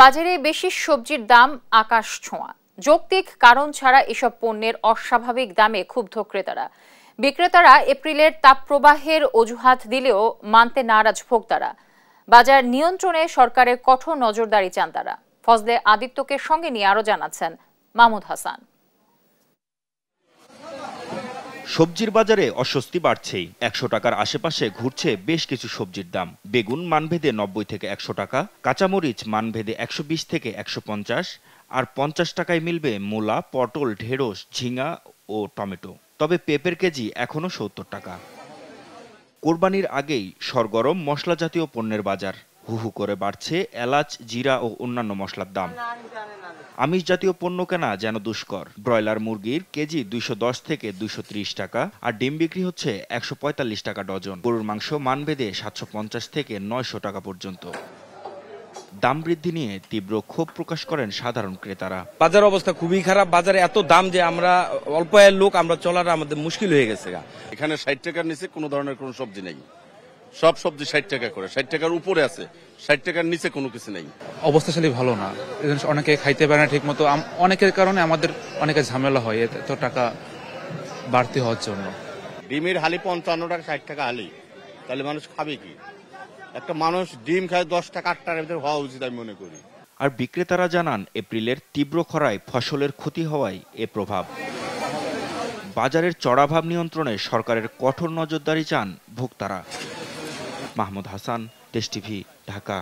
বাজারে বেশি সবজির দাম আকাশ ছোঁয়া যৌক্তিক কারণ ছাড়া এসব পণ্যের অস্বাভাবিক দামে ক্ষুব্ধ ক্রেতারা বিক্রেতারা এপ্রিলের তাপপ্রবাহের অজুহাত দিলেও মানতে নারাজ ভোক্তারা বাজার নিয়ন্ত্রণে সরকারের কঠোর নজরদারি চান তারা ফজলে আদিত্যকে সঙ্গে নিয়ে আরও জানাচ্ছেন মাহমুদ হাসান সবজির বাজারে অস্বস্তি বাড়ছেই একশো টাকার আশেপাশে ঘুরছে বেশ কিছু সবজির দাম বেগুন মানভেদে নব্বই থেকে একশো টাকা কাঁচামরিচ মানভেদে একশো বিশ থেকে একশো পঞ্চাশ আর পঞ্চাশ টাকায় মিলবে মূলা পটল ঢেঁড়স ঝিঙা ও টমেটো তবে পেঁপের কেজি এখনও সত্তর টাকা কোরবানির আগেই সরগরম মশলা জাতীয় পণ্যের বাজার হু হু করে বাড়ছে এলাচ জিরা ও অন্যান্য মশলার দাম আমিষ জাতীয় পণ্য কেনা যেন দুষ্কর ব্রয়লার মুরগির কেজি দুইশো দশ থেকে দুইশো টাকা আর ডিম বিক্রি হচ্ছে একশো পঁয়তাল্লিশ টাকা ডজন গরুর মাংস মানভেদে সাতশো পঞ্চাশ থেকে নয়শো টাকা পর্যন্ত দাম বৃদ্ধি নিয়ে তীব্র ক্ষোভ প্রকাশ করেন সাধারণ ক্রেতারা বাজার অবস্থা খুবই খারাপ বাজারে এত দাম যে আমরা অল্প আয়ের লোক আমরা চলাটা আমাদের মুশকিল হয়ে গেছে এখানে ষাট টাকার নিচে কোনো ধরনের কোনো সবজি নেই সব সবজি ষাট টাকা করে ষাট টাকার উপরে আছে ষাট টাকার নিচে কোনো কিছু নেই অবস্থা শালি ভালো না অনেকে খাইতে পারে না ঠিক মতো অনেকের কারণে আমাদের অনেকে ঝামেলা হয় এত টাকা বাড়তি হওয়ার জন্য ডিমের হালি পঞ্চান্ন টাকা ষাট টাকা হালি তাহলে মানুষ খাবে কি একটা মানুষ ডিম খায় দশ টাকা আট টাকার ভিতরে হওয়া উচিত আমি মনে করি আর বিক্রেতারা জানান এপ্রিলের তীব্র খরায় ফসলের ক্ষতি হওয়ায় এ প্রভাব বাজারের চড়াভাব নিয়ন্ত্রণে সরকারের কঠোর নজরদারি চান ভোক্তারা মাহমুদ হাসান দেশ টিভি ঢাকা